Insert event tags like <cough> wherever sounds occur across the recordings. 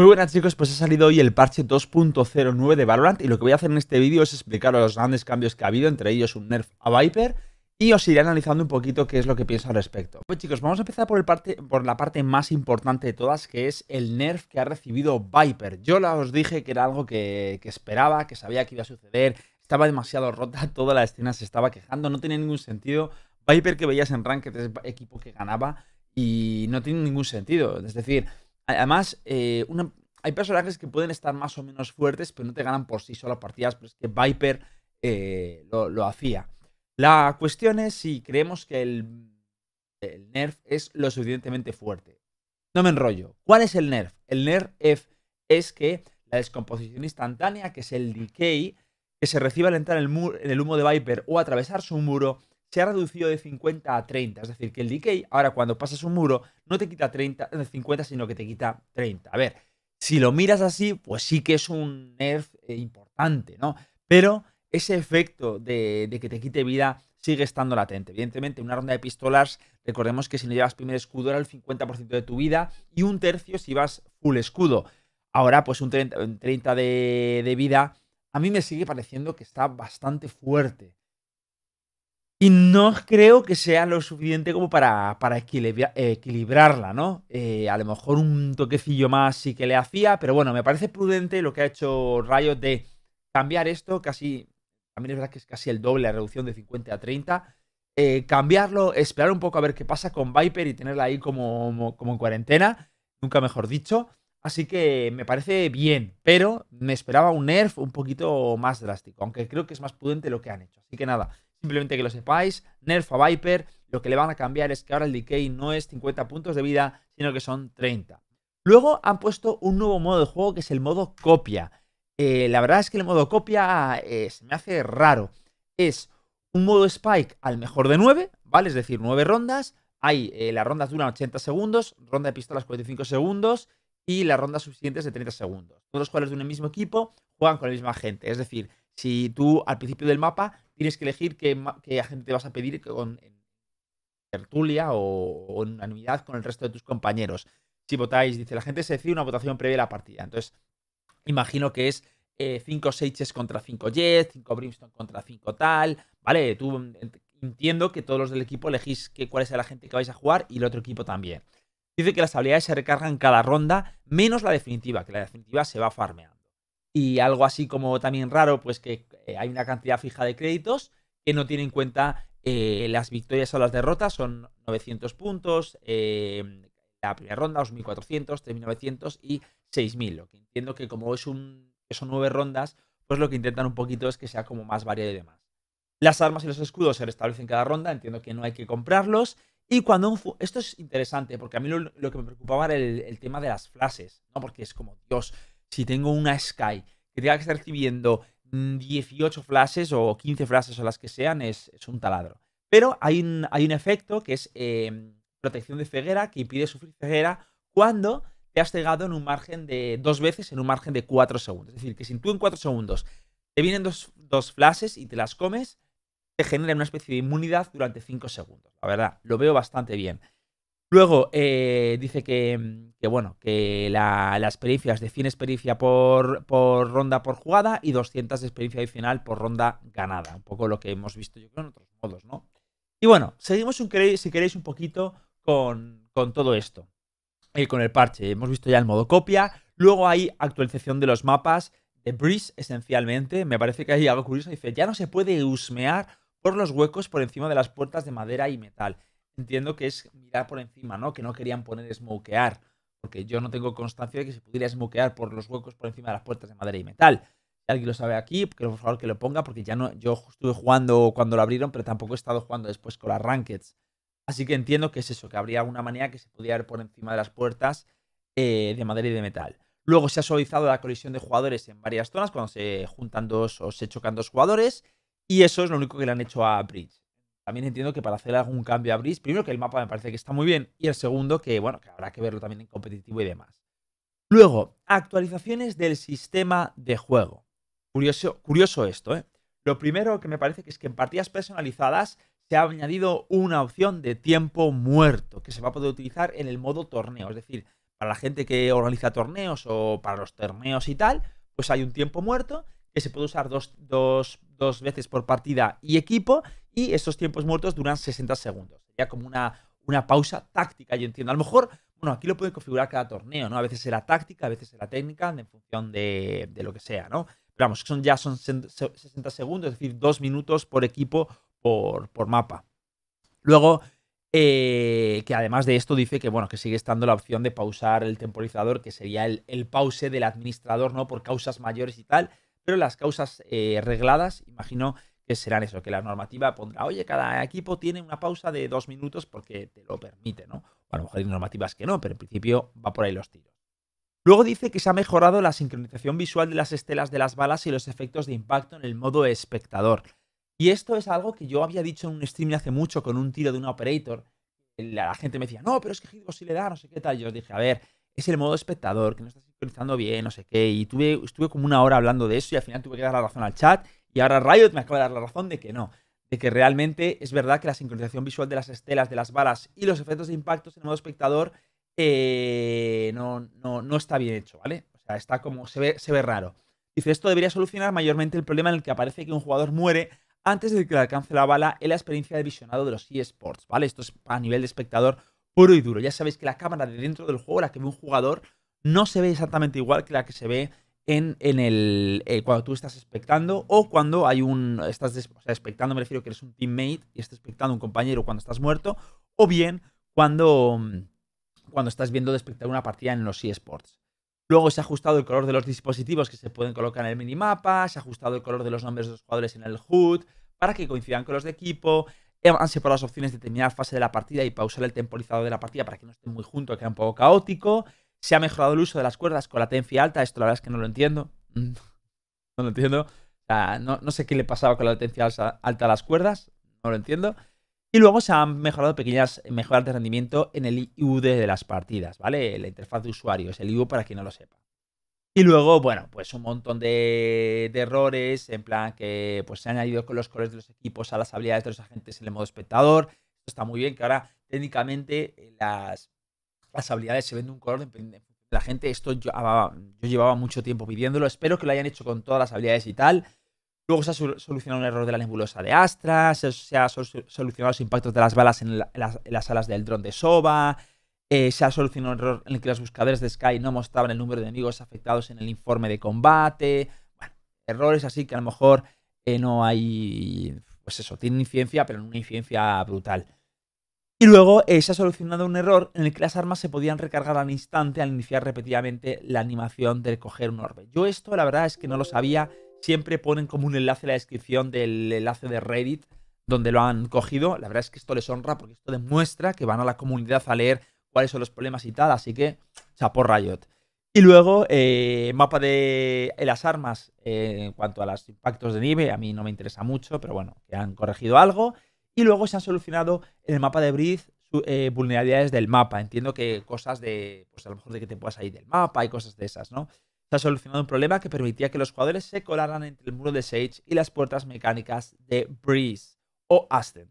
Muy buenas chicos, pues ha salido hoy el parche 2.09 de Valorant y lo que voy a hacer en este vídeo es explicaros los grandes cambios que ha habido, entre ellos un nerf a Viper y os iré analizando un poquito qué es lo que pienso al respecto. Pues chicos, vamos a empezar por, el parte, por la parte más importante de todas, que es el nerf que ha recibido Viper. Yo la os dije que era algo que, esperaba, que sabía que iba a suceder, estaba demasiado rota, <laughs> toda la escena se estaba quejando, no tenía ningún sentido. Viper que veías en Ranked es equipo que ganaba y no tiene ningún sentido, es decir... Además, eh, hay personajes que pueden estar más o menos fuertes, pero no te ganan por sí solas partidas, pero es que Viper eh, lo, hacía. La cuestión es si creemos que el, nerf es lo suficientemente fuerte. No me enrollo. ¿Cuál es el nerf? El nerf es que la descomposición instantánea, que es el decay, que se recibe al entrar en el humo de Viper o atravesar su muro, se ha reducido de 50 a 30. Es decir, que el decay, ahora cuando pasas un muro, no te quita 30, 50, eh, sino que te quita 30. A ver, si lo miras así, pues sí que es un nerf eh, importante, ¿no? Pero ese efecto de, que te quite vida sigue estando latente. Evidentemente, una ronda de pistolas, recordemos que si no llevas primer escudo era el 50% de tu vida y un tercio si vas full escudo. Ahora, pues un 30, de vida, a mí me sigue pareciendo que está bastante fuerte. Y no creo que sea lo suficiente como para, para equilibrarla, ¿no? Eh, a lo mejor un toquecillo más sí que le hacía, pero bueno, me parece prudente lo que ha hecho Rayo de cambiar esto, casi, también es verdad que es casi el doble la reducción de 50 a 30, eh, cambiarlo, esperar un poco a ver qué pasa con Viper y tenerla ahí como, como en cuarentena, nunca mejor dicho. Así que me parece bien, pero me esperaba un nerf un poquito más drástico, aunque creo que es más prudente lo que han hecho. Así que nada, Simplemente que lo sepáis. Nerf a Viper. Lo que le van a cambiar es que ahora el decay no es 50 puntos de vida, sino que son 30. Luego han puesto un nuevo modo de juego que es el modo copia. Eh, la verdad es que el modo copia eh, se me hace raro. Es un modo spike al mejor de 9, ¿vale? Es decir, 9 rondas. Hay, eh, las rondas duran 80 segundos, ronda de pistolas 45 segundos y las rondas subsiguientes de 30 segundos. Todos los jugadores de un mismo equipo juegan con la misma gente. Es decir, si tú al principio del mapa tienes que elegir qué, agente te vas a pedir con, en tertulia o, en unanimidad con el resto de tus compañeros. Si votáis, dice la gente, se decide una votación previa a la partida. Entonces, imagino que es 5 eh, Seiches contra 5 Jets, 5 Brimstone contra 5 tal, ¿vale? Tú mm, entiendo que todos los del equipo elegís que, cuál es la gente que vais a jugar y el otro equipo también. Dice que las habilidades se recargan cada ronda, menos la definitiva, que la definitiva se va farmeando y algo así como también raro, pues que eh, hay una cantidad fija de créditos que no tiene en cuenta eh, las victorias o las derrotas, son 900 puntos, eh, la primera ronda, 2.400, 3.900 y 6.000, lo que entiendo que como es un, son nueve rondas, pues lo que intentan un poquito es que sea como más variado y demás. Las armas y los escudos se restablecen cada ronda, entiendo que no hay que comprarlos. Y cuando Esto es interesante, porque a mí lo, que me preocupaba era el, tema de las flashes, ¿no? Porque es como, Dios, si tengo una Sky que tenga que estar recibiendo 18 mm, flashes o 15 flashes o las que sean, es, un taladro. Pero hay un, hay un efecto que es em, protección de ceguera que impide sufrir ceguera cuando te has cegado en un margen de dos veces en un margen de 4 segundos. Es decir, que si tú en 4 segundos te vienen dos, dos flashes y te las comes, te genera una especie de inmunidad durante 5 segundos. La verdad, lo veo bastante bien. Luego eh, dice que, bueno, que la, experiencia es de 100 experiencia por, ronda por jugada y 200 de experiencia adicional por ronda ganada. Un poco lo que hemos visto yo creo en otros modos, ¿no? Y bueno, seguimos si queréis un poquito con, todo esto. Y eh, con el parche. Hemos visto ya el modo copia. Luego hay actualización de los mapas de Breeze, esencialmente. Me parece que hay algo curioso. Dice, ya no se puede husmear por los huecos por encima de las puertas de madera y metal entiendo que es mirar por encima, ¿no? Que no querían poner smokear, porque yo no tengo constancia de que se pudiera smokear por los huecos por encima de las puertas de madera y metal. Si alguien lo sabe aquí, que por favor que lo ponga, porque ya no, yo estuve jugando cuando lo abrieron, pero tampoco he estado jugando después con las rankeds. Así que entiendo que es eso, que habría una manera que se pudiera ver por encima de las puertas eh, de madera y de metal. Luego se ha suavizado la colisión de jugadores en varias zonas cuando se juntan dos o se chocan dos jugadores. Y eso es lo único que le han hecho a Bridge también entiendo que para hacer algún cambio a primero que el mapa me parece que está muy bien y el segundo que, bueno, que habrá que verlo también en competitivo y demás. Luego, actualizaciones del sistema de juego. Curioso, curioso esto, ¿eh? Lo primero que me parece que es que en partidas personalizadas se ha añadido una opción de tiempo muerto que se va a poder utilizar en el modo torneo. Es decir, para la gente que organiza torneos o para los torneos y tal, pues hay un tiempo muerto que se puede usar dos, dos, dos veces por partida y equipo y esos tiempos muertos duran 60 segundos. Sería como una, una pausa táctica, yo entiendo. A lo mejor, bueno, aquí lo pueden configurar cada torneo, ¿no? A veces será táctica, a veces será técnica, en función de, lo que sea, ¿no? Pero vamos, son, ya son 60 segundos, es decir, dos minutos por equipo por, por mapa. Luego, eh, que además de esto dice que, bueno, que sigue estando la opción de pausar el temporizador, que sería el, pause del administrador, ¿no? Por causas mayores y tal. Pero las causas eh, regladas, imagino que serán eso, que la normativa pondrá, oye, cada equipo tiene una pausa de dos minutos porque te lo permite, ¿no? a lo mejor hay normativas que no, pero en principio va por ahí los tiros. Luego dice que se ha mejorado la sincronización visual de las estelas de las balas y los efectos de impacto en el modo espectador. Y esto es algo que yo había dicho en un streaming hace mucho con un tiro de un operator. La gente me decía, no, pero es que Hidgo si le da, no sé qué tal. Yo os dije, a ver, es el modo espectador, que no está sincronizando bien, no sé qué. Y tuve, estuve como una hora hablando de eso y al final tuve que dar la razón al chat y ahora Riot me acaba de dar la razón de que no, de que realmente es verdad que la sincronización visual de las estelas, de las balas y los efectos de impactos en modo espectador eh, no, no, no, está bien hecho, ¿vale? O sea, está como, se ve, se ve raro. Dice, esto debería solucionar mayormente el problema en el que aparece que un jugador muere antes de que le alcance la bala en la experiencia de visionado de los eSports, ¿vale? Esto es a nivel de espectador puro y duro. Ya sabéis que la cámara de dentro del juego, la que ve un jugador, no se ve exactamente igual que la que se ve en, el, eh, cuando tú estás expectando o cuando hay un, estás o sea, expectando, me refiero que eres un teammate y estás expectando un compañero cuando estás muerto, o bien cuando, mm, cuando estás viendo de espectar una partida en los eSports. Luego se ha ajustado el color de los dispositivos que se pueden colocar en el minimapa, se ha ajustado el color de los nombres de los jugadores en el HUD para que coincidan con los de equipo, han separado las opciones de terminar fase de la partida y pausar el temporizado de la partida para que no esté muy junto, que sea un poco caótico. Se ha mejorado el uso de las cuerdas con latencia alta. Esto la verdad es que no lo entiendo. <laughs> no lo entiendo. no, sé qué le pasaba con la latencia alta a las cuerdas. No lo entiendo. Y luego se han mejorado pequeñas mejoras de rendimiento en el IUD de las partidas, ¿vale? La interfaz de usuario es el IU para quien no lo sepa. Y luego, bueno, pues un montón de, errores, en plan que pues, se han añadido con los colores de los equipos a las habilidades de los agentes en el modo espectador. Esto está muy bien, que ahora técnicamente eh, las, las habilidades se ven de un color de la gente. Esto yo, llevaba mucho tiempo pidiéndolo. Espero que lo hayan hecho con todas las habilidades y tal. Luego se ha solucionado un error de la nebulosa de Astra, se, ha solucionado los impactos de las balas en, las, alas del dron de Soba. Eh, se ha solucionado un error en el que los buscadores de Sky no mostraban el número de enemigos afectados en el informe de combate. Bueno, errores así que a lo mejor eh, no hay... Pues eso, tiene incidencia, pero una incidencia brutal. Y luego eh, se ha solucionado un error en el que las armas se podían recargar al instante al iniciar repetidamente la animación de coger un orbe. Yo esto la verdad es que no lo sabía. Siempre ponen como un enlace en la descripción del enlace de Reddit donde lo han cogido. La verdad es que esto les honra porque esto demuestra que van a la comunidad a leer cuáles son los problemas y tal. Así que chapó Riot. Y luego, eh, mapa de eh, las armas en cuanto a los impactos de nieve. A mí no me interesa mucho, pero bueno, que han corregido algo. Y luego se han solucionado en el mapa de Breeze eh, vulnerabilidades del mapa. Entiendo que cosas de, pues a lo mejor de que te puedas salir del mapa y cosas de esas, ¿no? Se ha solucionado un problema que permitía que los jugadores se colaran entre el muro de Sage y las puertas mecánicas de Breeze o Ascent.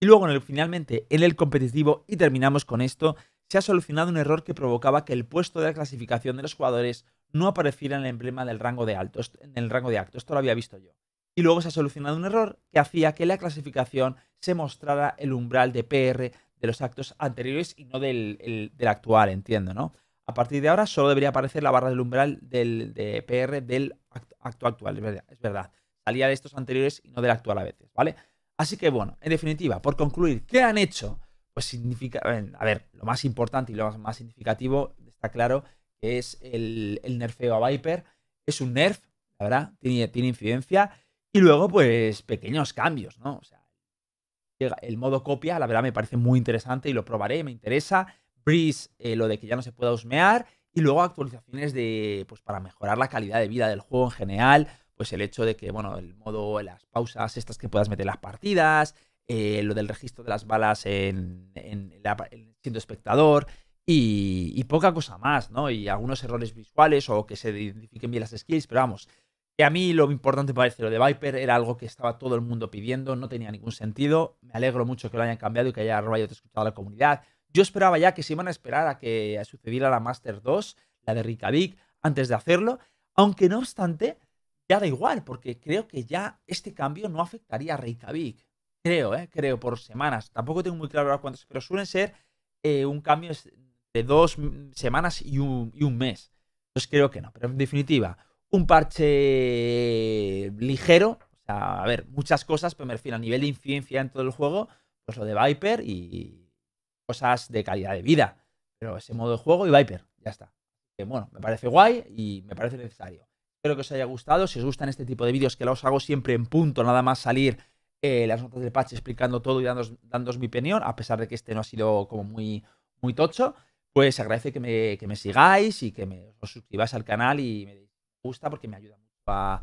Y luego, en finalmente, en el competitivo, y terminamos con esto, se ha solucionado un error que provocaba que el puesto de la clasificación de los jugadores no apareciera en el emblema del rango de alto, en el rango de acto. Esto lo había visto yo y luego se ha solucionado un error que hacía que la clasificación se mostrara el umbral de PR de los actos anteriores y no del, actual, entiendo, ¿no? A partir de ahora solo debería aparecer la barra del umbral del, de PR del acto, actual, es verdad, Salía de estos anteriores y no del actual a veces, ¿vale? Así que bueno, en definitiva, por concluir, ¿qué han hecho? Pues significa, eh, a ver, lo más importante y lo más significativo, está claro, que es el, nerfeo a Viper. Es un nerf, la verdad, tiene, tiene incidencia y luego, pues, pequeños cambios, ¿no? O sea, el modo copia, la verdad, me parece muy interesante y lo probaré, me interesa. Breeze, eh, lo de que ya no se pueda husmear. Y luego actualizaciones de, pues, para mejorar la calidad de vida del juego en general. Pues el hecho de que, bueno, el modo, las pausas estas que puedas meter las partidas, eh, lo del registro de las balas en, siendo espectador y, y, poca cosa más, ¿no? Y algunos errores visuales o que se identifiquen bien las skills, pero vamos, que a mí lo importante parece lo de Viper, era algo que estaba todo el mundo pidiendo, no tenía ningún sentido. Me alegro mucho que lo hayan cambiado y que haya Riot escuchado a la comunidad. Yo esperaba ya que se iban a esperar a que sucediera la Master 2, la de Reykjavik, antes de hacerlo. Aunque no obstante, ya da igual, porque creo que ya este cambio no afectaría a Reykjavik. Creo, ¿eh? Creo, por semanas. Tampoco tengo muy claro ahora cuántos, pero suelen ser eh, un cambio de dos semanas y un, y un mes. Entonces creo que no. Pero en definitiva, un parche ligero. O sea, a ver, muchas cosas, pero me refiero a nivel de incidencia en todo el juego, pues lo de Viper y cosas de calidad de vida. Pero ese modo de juego y Viper, ya está. Que bueno, me parece guay y me parece necesario. Espero que os haya gustado. Si os gustan este tipo de vídeos, que los hago siempre en punto, nada más salir eh, las notas del parche explicando todo y dándos, mi opinión, a pesar de que este no ha sido como muy, muy tocho, pues agradece que me, sigáis y que me, os suscribáis al canal y me gusta porque me ayuda mucho a, a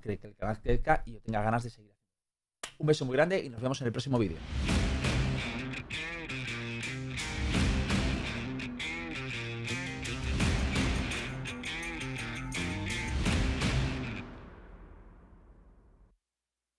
que el canal crezca y yo tenga ganas de seguir. Un beso muy grande y nos vemos en el próximo vídeo.